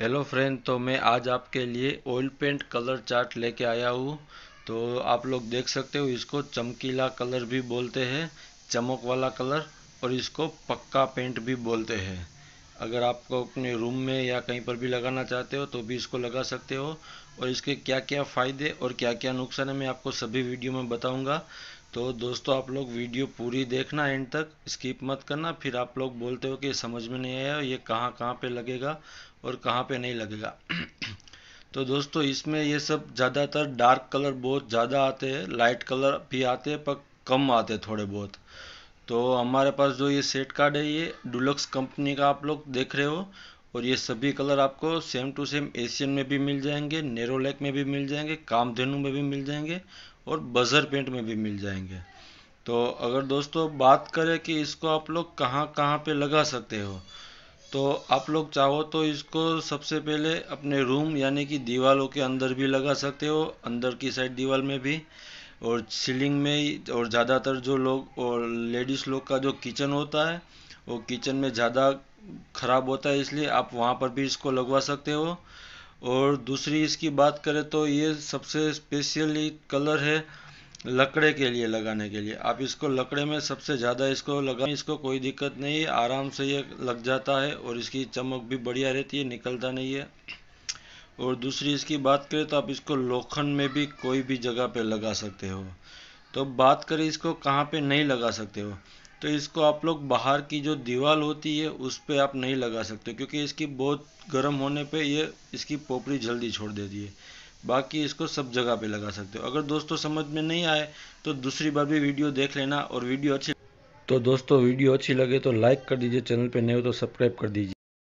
hello friend तो मैं आज आपके लिए ऑयल पेंट कलर चार्ट लेके आया हूँ तो आप लोग देख सकते हो इसको चमकीला कलर भी बोलते हैं चमक वाला कलर और इसको पक्का पेंट भी बोलते हैं अगर आपको अपने रूम में या कहीं पर भी लगाना चाहते हो तो भी इसको लगा सकते हो और इसके क्या क्या फ़ायदे और क्या क्या नुकसान है मैं आपको सभी वीडियो में बताऊँगा तो दोस्तों आप लोग वीडियो पूरी देखना एंड तक स्किप मत करना फिर आप लोग बोलते हो कि समझ में नहीं आया ये कहाँ कहाँ पे लगेगा और कहाँ पे नहीं लगेगा तो दोस्तों इसमें ये सब ज़्यादातर डार्क कलर बहुत ज़्यादा आते हैं लाइट कलर भी आते हैं पर कम आते हैं थोड़े बहुत तो हमारे पास जो ये सेट कार्ड है ये डुलक्स कंपनी का आप लोग देख रहे हो और ये सभी कलर आपको सेम टू सेम एशियन में भी मिल जाएंगे नेरोलैक में भी मिल जाएंगे कामधेनु में भी मिल जाएंगे और बज़र पेंट में भी मिल जाएंगे तो अगर दोस्तों बात करें कि इसको आप लोग कहाँ कहाँ पे लगा सकते हो तो आप लोग चाहो तो इसको सबसे पहले अपने रूम यानी कि दीवारों के अंदर भी लगा सकते हो अंदर की साइड दीवार में भी और सीलिंग में और ज़्यादातर जो लोग और लेडीज़ लोग का जो किचन होता है वो किचन में ज़्यादा ख़राब होता है इसलिए आप वहाँ पर भी इसको लगवा सकते हो और दूसरी इसकी बात करें तो ये सबसे स्पेशली कलर है लकड़े के लिए लगाने के लिए आप इसको लकड़े में सबसे ज़्यादा इसको लगा इसको कोई दिक्कत नहीं है आराम से ये लग जाता है और इसकी चमक भी बढ़िया रहती है निकलता नहीं है और दूसरी इसकी बात करें तो आप इसको लोखंड में भी कोई भी जगह पे लगा सकते हो तो बात करें इसको कहाँ पे नहीं लगा सकते हो तो इसको आप लोग बाहर की जो दीवार होती है उस पर आप नहीं लगा सकते क्योंकि इसकी बहुत गर्म होने पे ये इसकी पोपड़ी जल्दी छोड़ देती है बाकी इसको सब जगह पे लगा सकते हो अगर दोस्तों समझ में नहीं आए तो दूसरी बार भी वीडियो देख लेना और वीडियो अच्छी तो दोस्तों वीडियो अच्छी लगे तो लाइक कर दीजिए चैनल पर नहीं हो तो सब्सक्राइब कर दीजिए